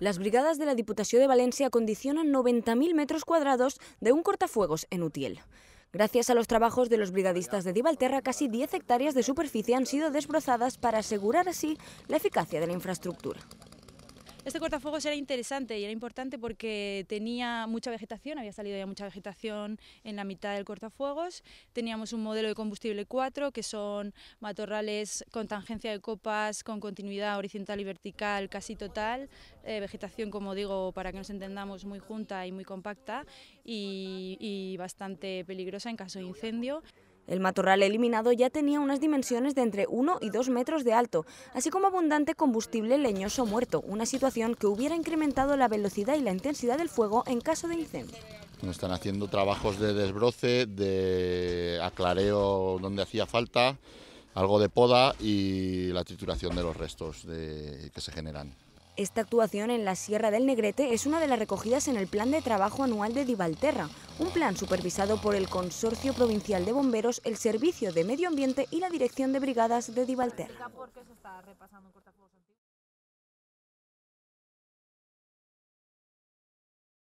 Las brigadas de la Diputación de Valencia condicionan 90.000 metros cuadrados de un cortafuegos en Utiel. Gracias a los trabajos de los brigadistas de Divalterra, casi 10 hectáreas de superficie han sido desbrozadas para asegurar así la eficacia de la infraestructura. Este cortafuegos era interesante y era importante porque tenía mucha vegetación, había salido ya mucha vegetación en la mitad del cortafuegos. Teníamos un modelo de combustible 4, que son matorrales con tangencia de copas, con continuidad horizontal y vertical casi total, eh, vegetación, como digo, para que nos entendamos, muy junta y muy compacta y bastante peligrosa en caso de incendio. El matorral eliminado ya tenía unas dimensiones de entre 1 y 2 metros de alto, así como abundante combustible leñoso muerto, una situación que hubiera incrementado la velocidad y la intensidad del fuego en caso de incendio. Están haciendo trabajos de desbroce, de aclareo donde hacía falta, algo de poda y la trituración de los restos que se generan. Esta actuación en la Sierra del Negrete es una de las recogidas en el Plan de Trabajo Anual de Divalterra, un plan supervisado por el Consorcio Provincial de Bomberos, el Servicio de Medio Ambiente y la Dirección de Brigadas de Divalterra.